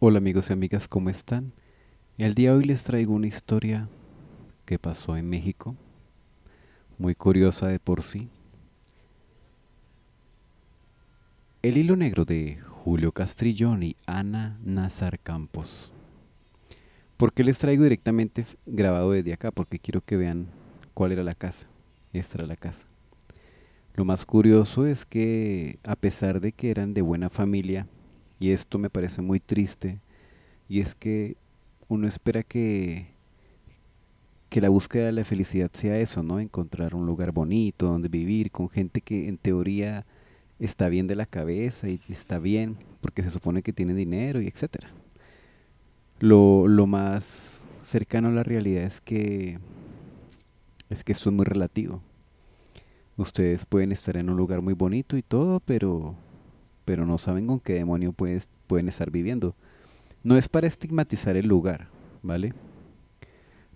Hola amigos y amigas, ¿cómo están? El día de hoy les traigo una historia que pasó en México, muy curiosa de por sí. El hilo negro de Julio Castrillón y Ana Nazar Campos. ¿Por qué les traigo directamente grabado desde acá? Porque quiero que vean cuál era la casa. Esta era la casa. Lo más curioso es que a pesar de que eran de buena familia, y esto me parece muy triste, y es que uno espera que, que la búsqueda de la felicidad sea eso, ¿no? Encontrar un lugar bonito donde vivir, con gente que en teoría está bien de la cabeza y está bien porque se supone que tiene dinero y etcétera. Lo, lo más cercano a la realidad es que es que esto es muy relativo. Ustedes pueden estar en un lugar muy bonito y todo, pero pero no saben con qué demonio pueden estar viviendo. No es para estigmatizar el lugar, ¿vale?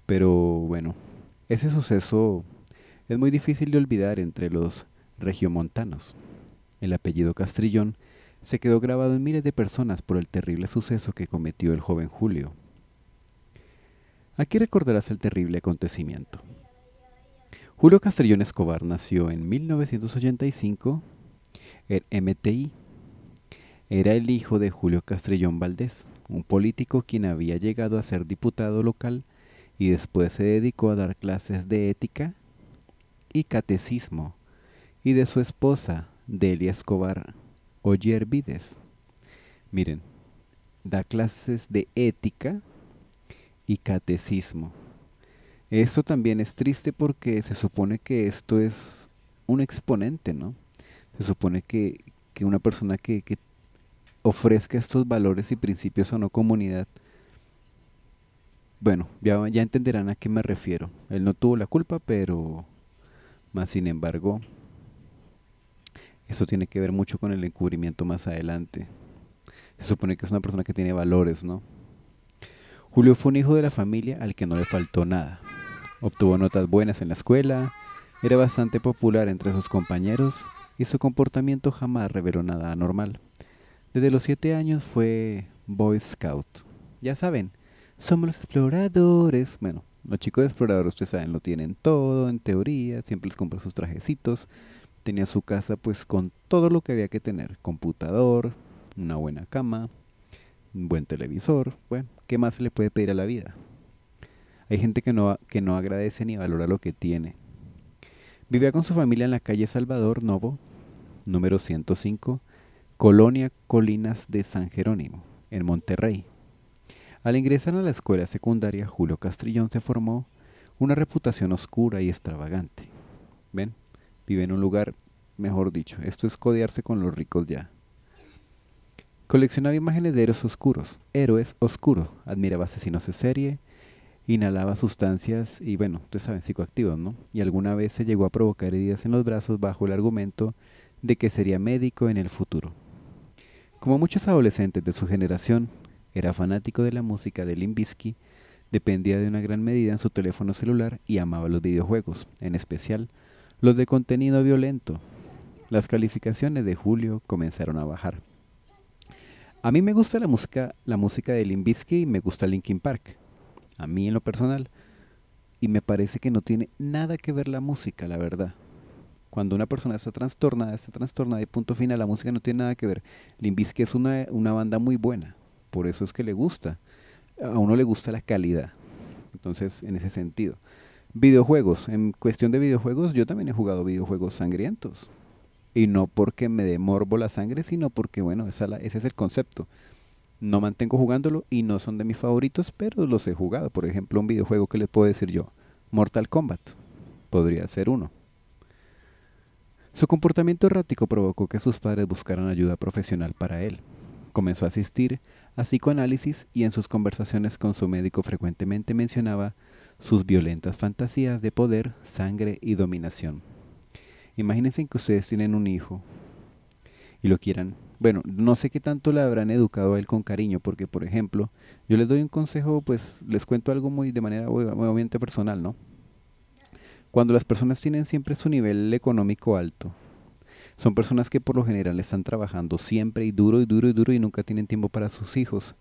Pero bueno, ese suceso es muy difícil de olvidar entre los regiomontanos. El apellido Castrillón se quedó grabado en miles de personas por el terrible suceso que cometió el joven Julio. Aquí recordarás el terrible acontecimiento. Julio Castrillón Escobar nació en 1985 en MTI, era el hijo de Julio Castrellón Valdés, un político quien había llegado a ser diputado local y después se dedicó a dar clases de ética y catecismo, y de su esposa, Delia Escobar o Miren, da clases de ética y catecismo. Esto también es triste porque se supone que esto es un exponente, ¿no? Se supone que, una persona que ofrezca estos valores y principios a una comunidad, bueno, ya, ya entenderán a qué me refiero. Él no tuvo la culpa, pero más sin embargo, eso tiene que ver mucho con el encubrimiento más adelante. Se supone que es una persona que tiene valores, ¿no? Julio fue un hijo de la familia al que no le faltó nada. Obtuvo notas buenas en la escuela, era bastante popular entre sus compañeros y su comportamiento jamás reveló nada anormal. Desde los 7 años fue Boy Scout. Ya saben, somos los exploradores. Bueno, los chicos de exploradores, ustedes saben, lo tienen todo en teoría, siempre les compran sus trajecitos. Tenía su casa pues con todo lo que había que tener. Computador, una buena cama, un buen televisor. Bueno, ¿qué más se le puede pedir a la vida? Hay gente que no, que no agradece ni valora lo que tiene. Vivía con su familia en la calle Salvador Novo, número 105, Colonia Colinas de San Jerónimo, en Monterrey. Al ingresar a la escuela secundaria, Julio Castrillón se formó una reputación oscura y extravagante. Ven, vive en un lugar, mejor dicho, esto es codearse con los ricos ya. Coleccionaba imágenes de héroes oscuros, héroes oscuros, admiraba asesinos de serie, inhalaba sustancias y bueno, ustedes saben, psicoactivos, ¿no? Y alguna vez se llegó a provocar heridas en los brazos bajo el argumento de que sería médico en el futuro. Como muchos adolescentes de su generación, era fanático de la música de Limbisky, dependía de una gran medida en su teléfono celular y amaba los videojuegos, en especial los de contenido violento. Las calificaciones de Julio comenzaron a bajar. A mí me gusta la música, la música de Limbisky y me gusta Linkin Park. A mí en lo personal. Y me parece que no tiene nada que ver la música, la verdad. Cuando una persona está trastornada, está trastornada y punto final, la música no tiene nada que ver. Limbisk es una, banda muy buena, por eso es que le gusta. A uno le gusta la calidad. Entonces, en ese sentido. Videojuegos. En cuestión de videojuegos, yo también he jugado videojuegos sangrientos. Y no porque me demorbo morbo la sangre, sino porque, bueno, esa ese es el concepto. No mantengo jugándolo y no son de mis favoritos, pero los he jugado. Por ejemplo, un videojuego que le puedo decir yo, Mortal Kombat. Podría ser uno. Su comportamiento errático provocó que sus padres buscaran ayuda profesional para él. Comenzó a asistir a psicoanálisis y en sus conversaciones con su médico frecuentemente mencionaba sus violentas fantasías de poder, sangre y dominación. Imagínense que ustedes tienen un hijo y lo quieran. Bueno, no sé qué tanto le habrán educado a él con cariño, porque por ejemplo, yo les doy un consejo, pues les cuento algo muy de manera obviamente personal, ¿no? Cuando las personas tienen siempre su nivel económico alto, son personas que por lo general están trabajando siempre y duro y duro y duro y nunca tienen tiempo para sus hijos.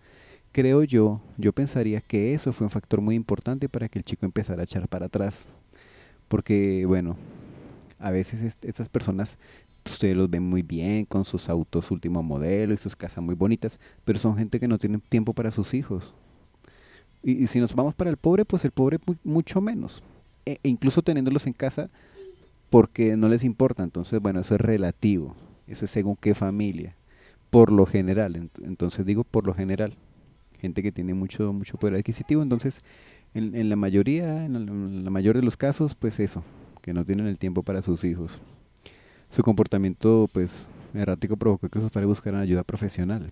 Creo yo, yo pensaría que eso fue un factor muy importante para que el chico empezara a echar para atrás. Porque, bueno, a veces estas personas ustedes los ven muy bien con sus autos último modelo y sus casas muy bonitas, pero son gente que no tienen tiempo para sus hijos. y si nos vamos para el pobre, pues el pobre mucho menos. E, e incluso teniéndolos en casa porque no les importa. Entonces, bueno, eso es relativo. Eso es según qué familia. Por lo general. Entonces digo por lo general. Gente que tiene mucho, mucho poder adquisitivo. Entonces, en, la mayoría, en, la mayor de los casos, pues eso. Que no tienen el tiempo para sus hijos. Su comportamiento, pues, errático provocó que sus padres buscaran ayuda profesional.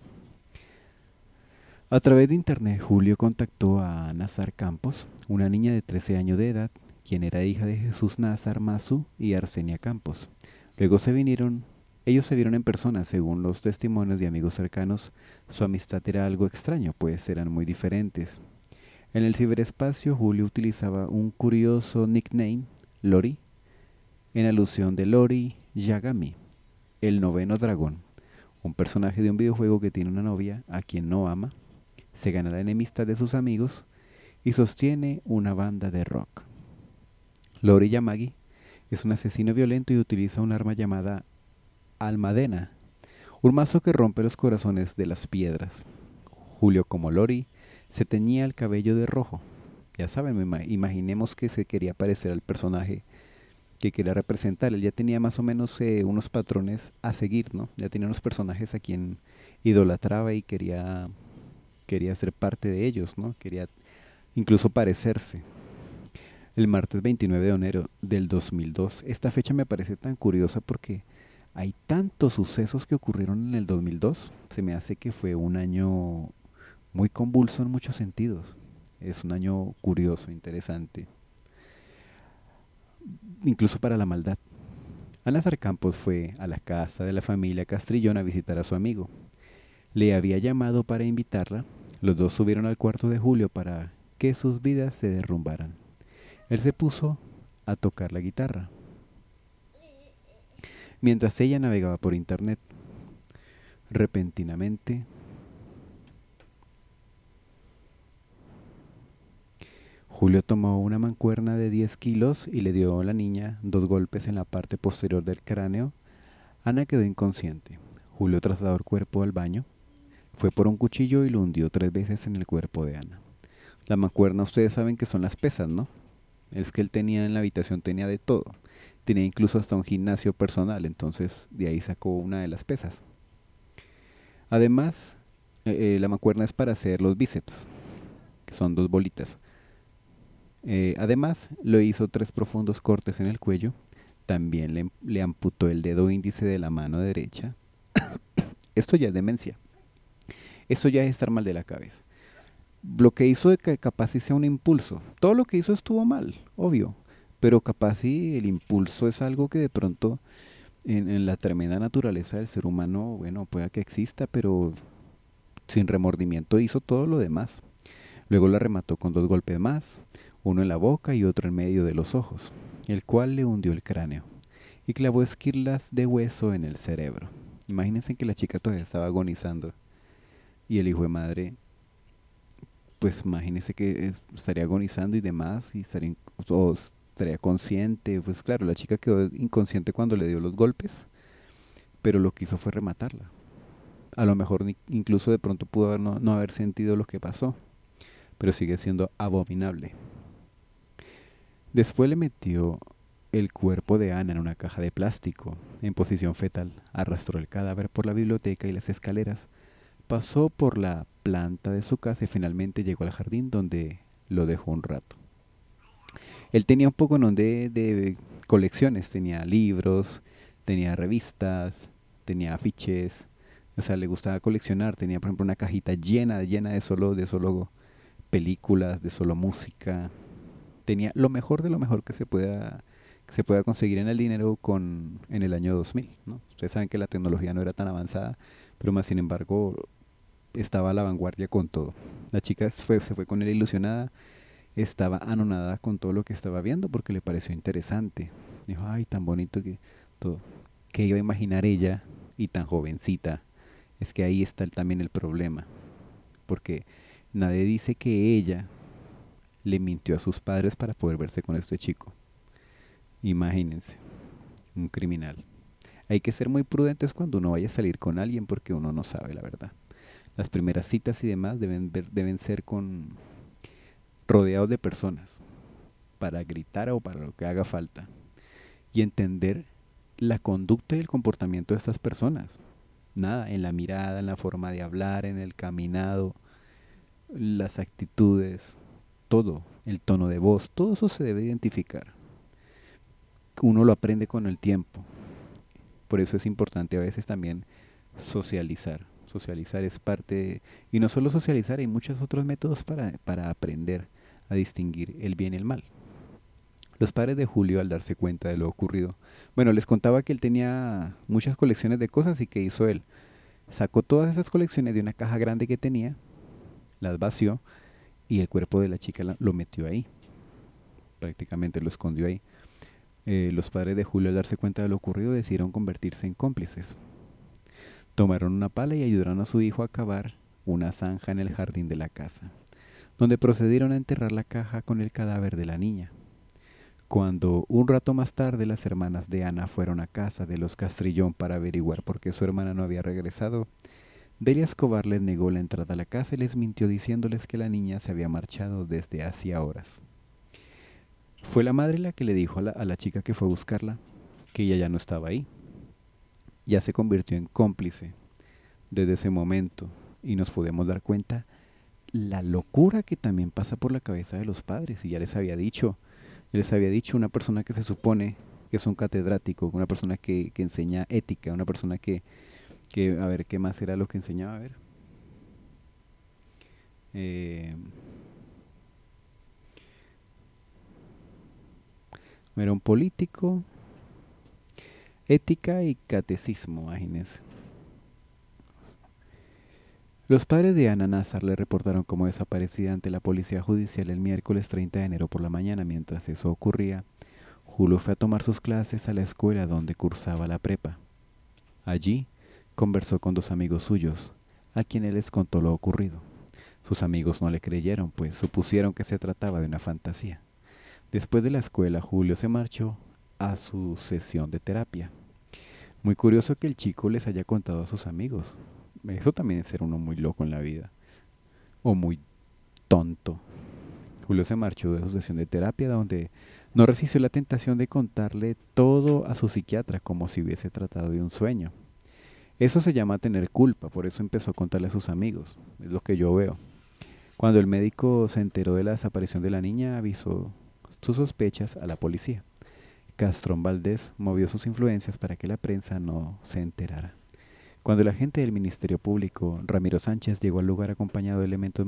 A través de internet, Julio contactó a Nazar Campos, una niña de 13 años de edad quien era hija de Jesús Nazar Masu y Arsenia Campos. Luego se vinieron, ellos se vieron en persona, según los testimonios de amigos cercanos, su amistad era algo extraño, pues eran muy diferentes. En el ciberespacio, Julio utilizaba un curioso nickname, Lori, en alusión de Lori Yagami, el noveno dragón, un personaje de un videojuego que tiene una novia a quien no ama, se gana la enemistad de sus amigos y sostiene una banda de rock. Lori Yamagi es un asesino violento y utiliza un arma llamada Almadena, un mazo que rompe los corazones de las piedras. Julio, como Lori, se teñía el cabello de rojo. Ya saben, imaginemos que se quería parecer al personaje que quería representar. Él ya tenía más o menos eh, unos patrones a seguir, ¿no? Ya tenía unos personajes a quien idolatraba y quería, quería ser parte de ellos, ¿no? Quería incluso parecerse el martes 29 de enero del 2002. Esta fecha me parece tan curiosa porque hay tantos sucesos que ocurrieron en el 2002. Se me hace que fue un año muy convulso en muchos sentidos. Es un año curioso, interesante. Incluso para la maldad. Ana Campos fue a la casa de la familia Castrillón a visitar a su amigo. Le había llamado para invitarla. Los dos subieron al cuarto de julio para que sus vidas se derrumbaran. Él se puso a tocar la guitarra mientras ella navegaba por internet. Repentinamente, Julio tomó una mancuerna de 10 kilos y le dio a la niña dos golpes en la parte posterior del cráneo. Ana quedó inconsciente. Julio trasladó el cuerpo al baño, fue por un cuchillo y lo hundió tres veces en el cuerpo de Ana. La mancuerna ustedes saben que son las pesas, ¿no? Es que él tenía en la habitación, tenía de todo. Tenía incluso hasta un gimnasio personal, entonces de ahí sacó una de las pesas. Además, eh, eh, la macuerna es para hacer los bíceps, que son dos bolitas. Eh, además, le hizo tres profundos cortes en el cuello. También le, le amputó el dedo índice de la mano derecha. Esto ya es demencia. Esto ya es estar mal de la cabeza lo que hizo de que capaz sea un impulso. Todo lo que hizo estuvo mal, obvio, pero capaz sí el impulso es algo que de pronto en, en la tremenda naturaleza del ser humano, bueno, pueda que exista, pero sin remordimiento hizo todo lo demás. Luego la remató con dos golpes más, uno en la boca y otro en medio de los ojos, el cual le hundió el cráneo y clavó esquirlas de hueso en el cerebro. Imagínense que la chica todavía estaba agonizando y el hijo de madre pues imagínese que estaría agonizando y demás, y estaría, o estaría consciente. Pues claro, la chica quedó inconsciente cuando le dio los golpes, pero lo que hizo fue rematarla. A lo mejor incluso de pronto pudo no, no haber sentido lo que pasó, pero sigue siendo abominable. Después le metió el cuerpo de Ana en una caja de plástico, en posición fetal. Arrastró el cadáver por la biblioteca y las escaleras Pasó por la planta de su casa y finalmente llegó al jardín donde lo dejó un rato. Él tenía un poco de, de colecciones, tenía libros, tenía revistas, tenía afiches, o sea, le gustaba coleccionar, tenía por ejemplo una cajita llena, llena de solo, de solo películas, de solo música, tenía lo mejor de lo mejor que se pueda se pueda conseguir en el dinero con en el año 2000, Ustedes saben que la tecnología no era tan avanzada, pero más sin embargo estaba a la vanguardia con todo. La chica fue, se fue con él ilusionada, estaba anonada con todo lo que estaba viendo porque le pareció interesante. Dijo, ay, tan bonito que todo. ¿Qué iba a imaginar ella y tan jovencita? Es que ahí está también el problema. Porque nadie dice que ella le mintió a sus padres para poder verse con este chico. Imagínense, un criminal. Hay que ser muy prudentes cuando uno vaya a salir con alguien porque uno no sabe la verdad las primeras citas y demás deben, deben ser con rodeados de personas para gritar o para lo que haga falta y entender la conducta y el comportamiento de estas personas. Nada, en la mirada, en la forma de hablar, en el caminado, las actitudes, todo, el tono de voz, todo eso se debe identificar. Uno lo aprende con el tiempo. Por eso es importante a veces también socializar. Socializar es parte, y no solo socializar, hay muchos otros métodos para, aprender a distinguir el bien y el mal. Los padres de Julio, al darse cuenta de lo ocurrido, bueno, les contaba que él tenía muchas colecciones de cosas y que hizo él. Sacó todas esas colecciones de una caja grande que tenía, las vació y el cuerpo de la chica lo metió ahí. Prácticamente lo escondió ahí. Eh, los padres de Julio, al darse cuenta de lo ocurrido, decidieron convertirse en cómplices. Tomaron una pala y ayudaron a su hijo a cavar una zanja en el jardín de la casa, donde procedieron a enterrar la caja con el cadáver de la niña. Cuando un rato más tarde las hermanas de Ana fueron a casa de los Castrillón para averiguar por qué su hermana no había regresado, Delia Escobar les negó la entrada a la casa y les mintió diciéndoles que la niña se había marchado desde hacía horas. Fue la madre la que le dijo a la chica que fue a buscarla que ella ya no estaba ahí, ya se convirtió en cómplice desde ese momento y nos podemos dar cuenta la locura que también pasa por la cabeza de los padres y ya les había dicho, ya les había dicho una persona que se supone que es un catedrático, una persona que, enseña ética, una persona que, a ver, ¿qué más era lo que enseñaba? A ver. Eh, era un político, Ética y catecismo, agnes ah, Los padres de Ana Nazar le reportaron como desaparecida ante la policía judicial el miércoles 30 de enero por la mañana. Mientras eso ocurría, Julio fue a tomar sus clases a la escuela donde cursaba la prepa. Allí, conversó con dos amigos suyos, a quienes les contó lo ocurrido. Sus amigos no le creyeron, pues supusieron que se trataba de una fantasía. Después de la escuela, Julio se marchó a su sesión de terapia. Muy curioso que el chico les haya contado a sus amigos. Eso también es ser uno muy loco en la vida. O muy tonto. Julio se marchó de su sesión de terapia donde no resistió la tentación de contarle todo a su psiquiatra como si hubiese tratado de un sueño. Eso se llama tener culpa, por eso empezó a contarle a sus amigos, es lo que yo veo. Cuando el médico se enteró de la desaparición de la niña, avisó sus sospechas a la policía. Castrón Valdés movió sus influencias para que la prensa no se enterara. Cuando el agente del Ministerio Público, Ramiro Sánchez, llegó al lugar acompañado de elementos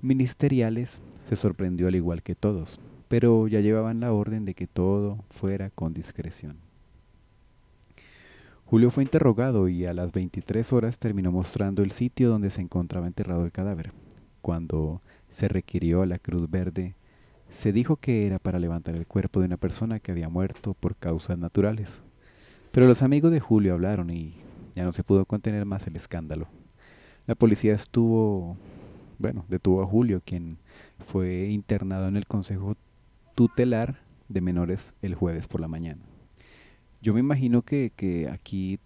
ministeriales, se sorprendió al igual que todos, pero ya llevaban la orden de que todo fuera con discreción. Julio fue interrogado y a las 23 horas terminó mostrando el sitio donde se encontraba enterrado el cadáver. Cuando se requirió la Cruz Verde se dijo que era para levantar el cuerpo de una persona que había muerto por causas naturales. Pero los amigos de Julio hablaron y ya no se pudo contener más el escándalo. La policía estuvo, bueno, detuvo a Julio, quien fue internado en el Consejo Tutelar de Menores el jueves por la mañana. Yo me imagino que, aquí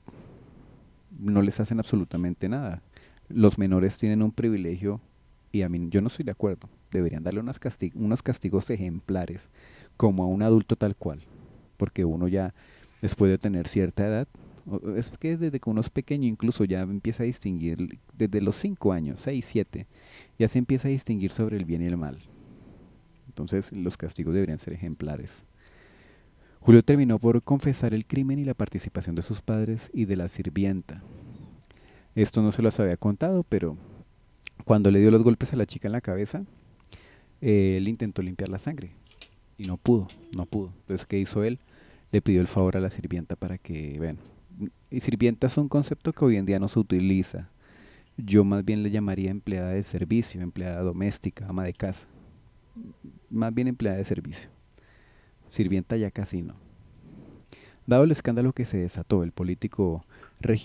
no les hacen absolutamente nada. Los menores tienen un privilegio y a mí yo no estoy de acuerdo deberían darle unos castigos ejemplares, como a un adulto tal cual, porque uno ya, después de tener cierta edad, es que desde que uno es pequeño incluso ya empieza a distinguir, desde los 5 años, 6, 7, ya se empieza a distinguir sobre el bien y el mal. Entonces los castigos deberían ser ejemplares. Julio terminó por confesar el crimen y la participación de sus padres y de la sirvienta. Esto no se los había contado, pero cuando le dio los golpes a la chica en la cabeza, él intentó limpiar la sangre y no pudo, no pudo. Entonces, ¿qué hizo él? Le pidió el favor a la sirvienta para que, bueno, y sirvienta es un concepto que hoy en día no se utiliza. Yo más bien le llamaría empleada de servicio, empleada doméstica, ama de casa. Más bien empleada de servicio. Sirvienta ya casi no. Dado el escándalo que se desató, el político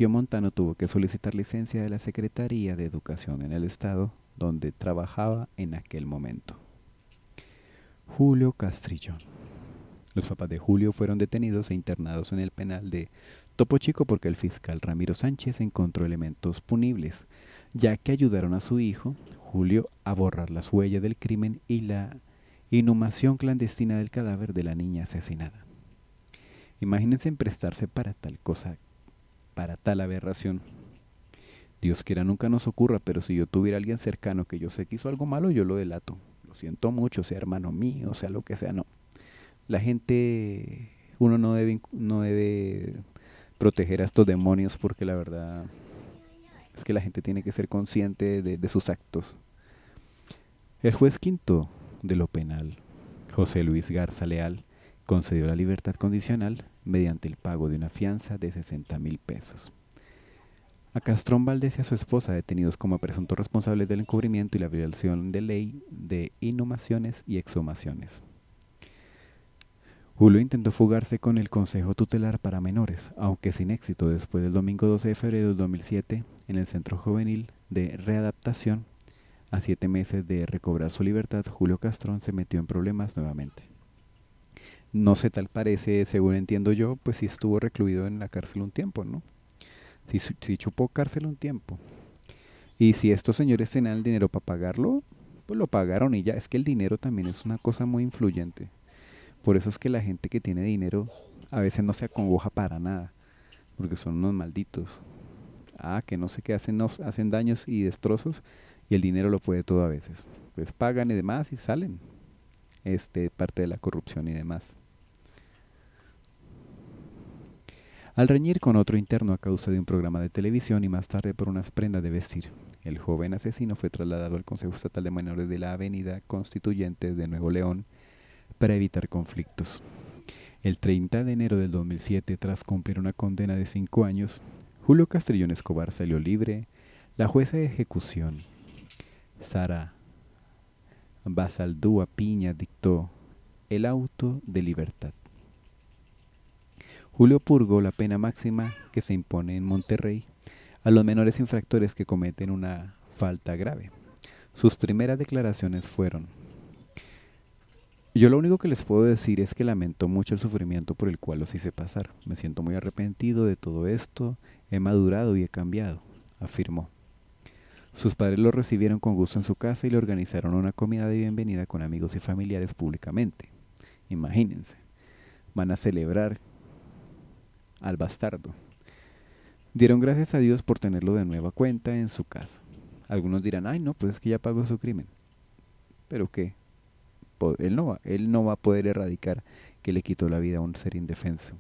Montano tuvo que solicitar licencia de la Secretaría de Educación en el estado donde trabajaba en aquel momento. Julio Castrillón. Los papás de Julio fueron detenidos e internados en el penal de Topo Chico porque el fiscal Ramiro Sánchez encontró elementos punibles, ya que ayudaron a su hijo, Julio, a borrar las huellas del crimen y la inhumación clandestina del cadáver de la niña asesinada. Imagínense prestarse para tal cosa, para tal aberración. Dios quiera nunca nos ocurra, pero si yo tuviera alguien cercano que yo sé que hizo algo malo, yo lo delato siento mucho, sea hermano mío, sea lo que sea, no. La gente, uno no debe, no debe proteger a estos demonios porque la verdad es que la gente tiene que ser consciente de, de sus actos. El juez quinto de lo penal, José Luis Garza Leal, concedió la libertad condicional mediante el pago de una fianza de 60 mil pesos. A Castrón Valdés y a su esposa detenidos como presuntos responsables del encubrimiento y la violación de ley de inhumaciones y exhumaciones. Julio intentó fugarse con el Consejo Tutelar para Menores, aunque sin éxito después del domingo 12 de febrero de 2007 en el Centro Juvenil de Readaptación. A siete meses de recobrar su libertad, Julio Castrón se metió en problemas nuevamente. No sé, tal parece, según entiendo yo, pues sí estuvo recluido en la cárcel un tiempo, ¿no? si, chupó cárcel un tiempo. Y si estos señores tenían el dinero para pagarlo, pues lo pagaron y ya. Es que el dinero también es una cosa muy influyente. Por eso es que la gente que tiene dinero a veces no se acongoja para nada, porque son unos malditos. Ah, que no sé qué hacen, nos hacen daños y destrozos y el dinero lo puede todo a veces. Pues pagan y demás y salen. Este parte de la corrupción y demás. al reñir con otro interno a causa de un programa de televisión y más tarde por unas prendas de vestir. El joven asesino fue trasladado al Consejo Estatal de Menores de la Avenida Constituyente de Nuevo León para evitar conflictos. El 30 de enero del 2007, tras cumplir una condena de cinco años, Julio Castrillón Escobar salió libre. La jueza de ejecución, Sara Basaldúa Piña, dictó el auto de libertad. Julio purgó la pena máxima que se impone en Monterrey a los menores infractores que cometen una falta grave. Sus primeras declaraciones fueron, yo lo único que les puedo decir es que lamento mucho el sufrimiento por el cual los hice pasar. Me siento muy arrepentido de todo esto, he madurado y he cambiado, afirmó. Sus padres lo recibieron con gusto en su casa y le organizaron una comida de bienvenida con amigos y familiares públicamente. Imagínense, van a celebrar al bastardo. Dieron gracias a Dios por tenerlo de nueva cuenta en su casa. Algunos dirán, ay no, pues es que ya pagó su crimen. Pero qué, él no, va, él no va a poder erradicar que le quitó la vida a un ser indefenso.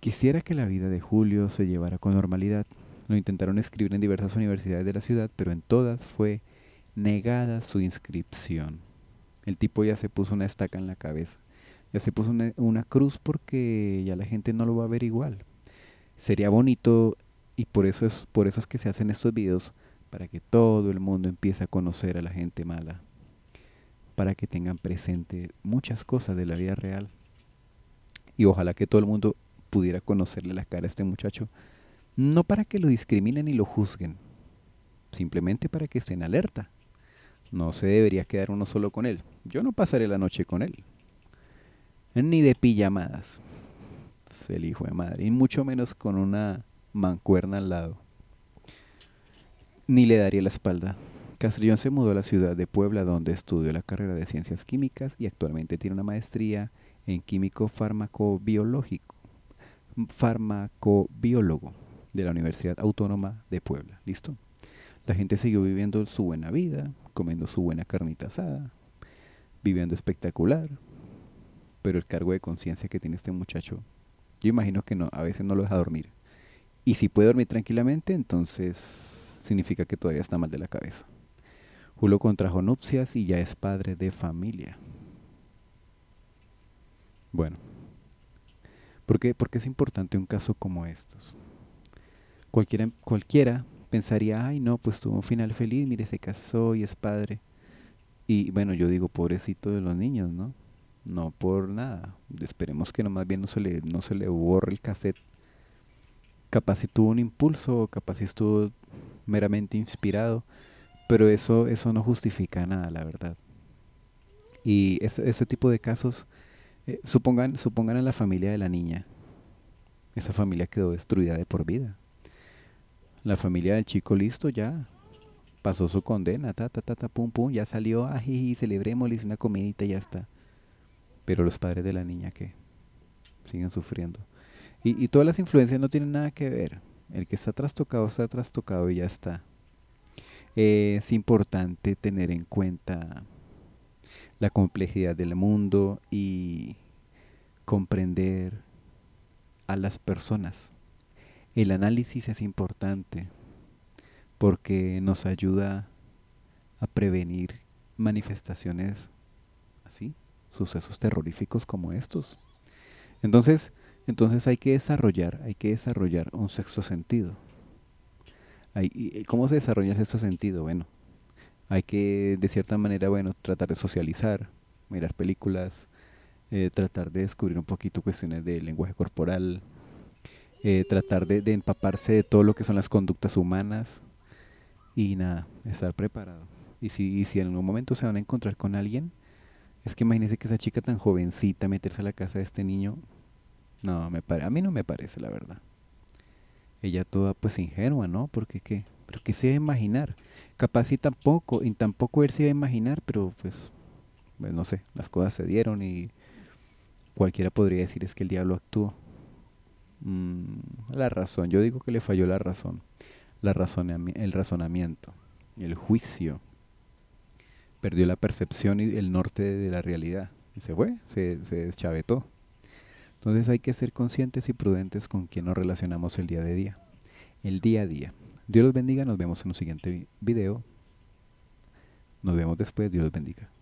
Quisiera que la vida de Julio se llevara con normalidad. Lo intentaron escribir en diversas universidades de la ciudad, pero en todas fue negada su inscripción. El tipo ya se puso una estaca en la cabeza. Ya se puso una, cruz porque ya la gente no lo va a ver igual. Sería bonito y por eso es por eso es que se hacen estos videos para que todo el mundo empiece a conocer a la gente mala, para que tengan presente muchas cosas de la vida real. Y ojalá que todo el mundo pudiera conocerle la cara a este muchacho, no para que lo discriminen y lo juzguen, simplemente para que estén alerta. No se debería quedar uno solo con él. Yo no pasaré la noche con él, ni de pijamadas. Es el hijo de madre. Y mucho menos con una mancuerna al lado. Ni le daría la espalda. Castrillón se mudó a la ciudad de Puebla donde estudió la carrera de ciencias químicas y actualmente tiene una maestría en químico farmacobiológico, farmacobiólogo de la Universidad Autónoma de Puebla. ¿Listo? La gente siguió viviendo su buena vida, comiendo su buena carnita asada, viviendo espectacular, pero el cargo de conciencia que tiene este muchacho, yo imagino que no, a veces no lo deja dormir. Y si puede dormir tranquilamente, entonces significa que todavía está mal de la cabeza. Julio contrajo nupcias y ya es padre de familia. Bueno, ¿por qué, ¿Por es importante un caso como estos? Cualquiera, cualquiera pensaría, ay no, pues tuvo un final feliz, mire, se casó y es padre. Y bueno, yo digo, pobrecito de los niños, ¿no? no por nada. Esperemos que no, más bien no se le, no se le borre el cassette. Capaz si tuvo un impulso, capaz si estuvo meramente inspirado, pero eso, eso no justifica nada, la verdad. Y ese, ese tipo de casos, eh, supongan, supongan a la familia de la niña, esa familia quedó destruida de por vida. La familia del chico listo ya, pasó su condena, ta, ta, ta, pum, pum, ya salió, ají, celebremos, le hice una comidita y ya está. Pero los padres de la niña que siguen sufriendo. Y, todas las influencias no tienen nada que ver. El que está trastocado está trastocado y ya está. Eh, es importante tener en cuenta la complejidad del mundo y comprender a las personas. El análisis es importante porque nos ayuda a prevenir manifestaciones así, sucesos terroríficos como estos. Entonces, entonces hay que desarrollar, hay que desarrollar un sexto sentido. Eh, ¿Cómo se desarrolla el sexto sentido? Bueno, hay que de cierta manera, bueno, tratar de socializar, mirar películas, eh, tratar de descubrir un poquito cuestiones de lenguaje corporal, eh, tratar de, empaparse de todo lo que son las conductas humanas y nada, estar preparado. Y si, y si en algún momento se van a encontrar con alguien, es que imagínese que esa chica tan jovencita meterse a la casa de este niño. No, me a mí no me parece, la verdad. Ella toda pues ingenua, ¿no? Porque qué, pero qué se iba a imaginar. Capaz y tampoco, y tampoco él se iba a imaginar, pero pues, pues, no sé, las cosas se dieron y cualquiera podría decir es que el diablo actuó. Mm, la razón, yo digo que le falló la razón, la el razonamiento, el juicio perdió la percepción y el norte de la realidad. se fue, se, se deschavetó. Entonces hay que ser conscientes y prudentes con quien nos relacionamos el día de día. El día a día. Dios los bendiga, nos vemos en un siguiente video. Nos vemos después, Dios los bendiga.